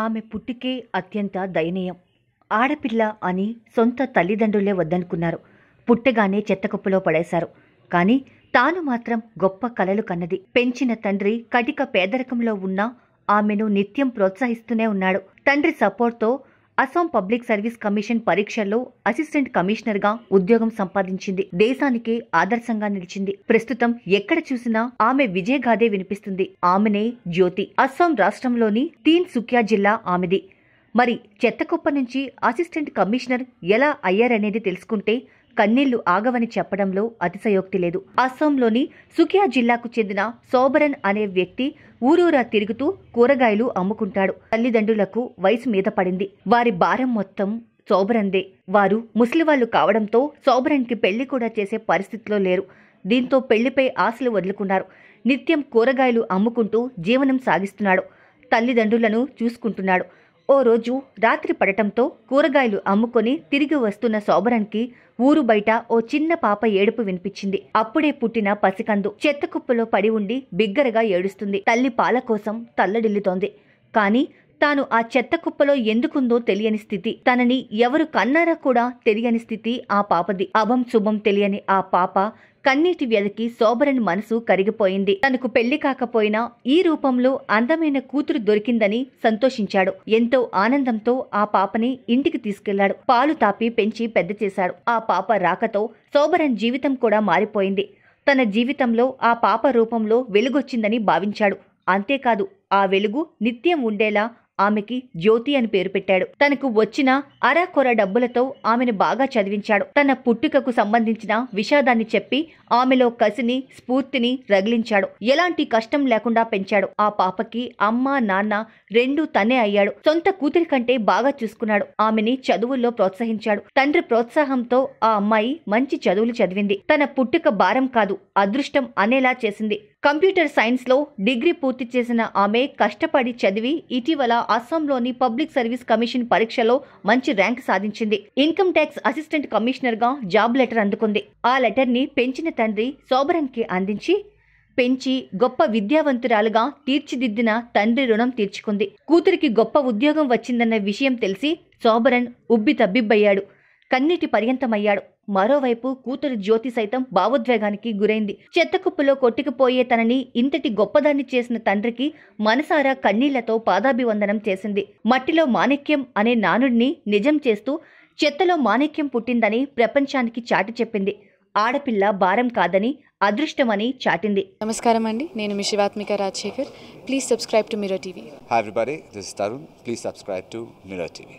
ఆమె పుట్టుకే అత్యంత దయనీయం ఆడపిల్ల అని సొంత తల్లిదండ్రులే వద్దనుకున్నారు పుట్టగానే చెత్తకుప్పలో పడేశారు కానీ తాను మాత్రం గొప్ప కలలు కన్నది పెంచిన తండ్రి కటిక పేదరికంలో ఉన్న ఆమెను నిత్యం ప్రోత్సహిస్తూనే ఉన్నాడు తండ్రి సపోర్ట్తో అస్సాం పబ్లిక్ సర్వీస్ కమిషన్ పరీక్షల్లో అసిస్టెంట్ కమిషనర్ గా ఉద్యోగం సంపాదించింది దేశానికే ఆదర్శంగా నిలిచింది ప్రస్తుతం ఎక్కడ చూసినా ఆమె విజయగాథే వినిపిస్తుంది ఆమెనే జ్యోతి అస్సాం రాష్ట్రంలోని తీన్ సుఖ్యా జిల్లా ఆమెది మరి చెత్తకుప్ప నుంచి అసిస్టెంట్ కమిషనర్ ఎలా అయ్యారనేది తెలుసుకుంటే కన్నీళ్లు ఆగవని చెప్పడంలో అతిశయోక్తి లేదు అస్సాంలోని సుకియా జిల్లాకు చెందిన సోబరన్ అనే వ్యక్తి ఊరూరా తిరుగుతూ కూరగాయలు అమ్ముకుంటాడు తల్లిదండ్రులకు వయసు మీద పడింది వారి భారం మొత్తం సోబరందే వారు ముస్లివాళ్లు కావడంతో సోబరన్కి పెళ్లి కూడా చేసే పరిస్థితిలో లేరు దీంతో పెళ్లిపై ఆశలు వదులుకున్నారు నిత్యం కూరగాయలు అమ్ముకుంటూ జీవనం సాగిస్తున్నాడు తల్లిదండ్రులను చూసుకుంటున్నాడు ఓ రోజు రాత్రి పడటంతో కూరగాయలు అమ్ముకొని తిరిగి వస్తున్న సోబరన్కి ఊరు బయట ఓ చిన్న పాప ఏడుపు వినిపించింది అప్పుడే పుట్టిన పసికందు చెత్త కుప్పలో పడి ఉండి బిగ్గరగా ఏడుస్తుంది తల్లి పాల కోసం తల్లడిల్లుతోంది కానీ తాను ఆ చెత్త కుప్పలో ఎందుకుందో తెలియని స్థితి తనని ఎవరు కన్నారా కూడా తెలియని స్థితి ఆ పాపది అభం శుభం తెలియని ఆ పాప కన్నీటి వ్యధకి సోబరని మనసు కరిగిపోయింది తనకు పెళ్లి కాకపోయినా ఈ రూపంలో అందమైన కూతురు దొరికిందని సంతోషించాడు ఎంతో ఆనందంతో ఆ పాపని ఇంటికి తీసుకెళ్లాడు పాలు తాపి పెంచి పెద్ద చేశాడు ఆ పాప రాకతో సోబరన్ జీవితం కూడా మారిపోయింది తన జీవితంలో ఆ పాప రూపంలో వెలుగొచ్చిందని భావించాడు అంతేకాదు ఆ వెలుగు నిత్యం ఉండేలా ఆమెకి జ్యోతి అని పేరు పెట్టాడు తనకు వచ్చిన అరాకొర డబ్బులతో ఆమెను బాగా చదివించాడు తన పుట్టుకకు సంబంధించిన విషాదాన్ని చెప్పి ఆమెలో కసిని స్ఫూర్తిని రగిలించాడు ఎలాంటి కష్టం లేకుండా పెంచాడు ఆ పాపకి అమ్మ నాన్న రెండూ తనే అయ్యాడు సొంత కూతురి కంటే బాగా చూసుకున్నాడు ఆమెని చదువుల్లో ప్రోత్సహించాడు తండ్రి ప్రోత్సాహంతో ఆ అమ్మాయి మంచి చదువులు చదివింది తన పుట్టుక భారం కాదు అదృష్టం అనేలా చేసింది కంప్యూటర్ సైన్స్లో డిగ్రీ పూర్తి చేసిన ఆమె కష్టపడి చదివి ఇటీవల అస్సాంలోని పబ్లిక్ సర్వీస్ కమిషన్ పరీక్షలో మంచి ర్యాంక్ సాధించింది ఇన్కమ్ ట్యాక్స్ అసిస్టెంట్ కమిషనర్గా జాబ్ లెటర్ అందుకుంది ఆ లెటర్ని పెంచిన తండ్రి సోబరంకి అందించి పెంచి గొప్ప విద్యావంతురాలుగా తీర్చిదిద్దిన తండ్రి రుణం తీర్చుకుంది కూతురికి గొప్ప ఉద్యోగం వచ్చిందన్న విషయం తెలిసి సోబరన్ ఉబ్బి తబ్బిబ్బయ్యాడు కన్నీటి పర్యంతమయ్యాడు మరోవైపు కూతురు జ్యోతి సైతం భావోద్వేగానికి గురైంది చెత్తకుప్పలో కొట్టుకుపోయే తనని ఇంతటి గొప్పదాన్ని చేసిన తండ్రికి మనసారా కన్నీళ్లతో పాదాభివందనం చేసింది మట్టిలో మాణిక్యం అనే నానుడిని నిజం చేస్తూ చెత్తలో మాణిక్యం పుట్టిందని ప్రపంచానికి చాటి చెప్పింది ఆడపిల్ల భారం కాదని అదృష్టమని చాటింది నమస్కారం అండి నేను మిషివాత్మిక Rajasekhar please subscribe to mirror TV everybody this Tarun please subscribe to mirror TV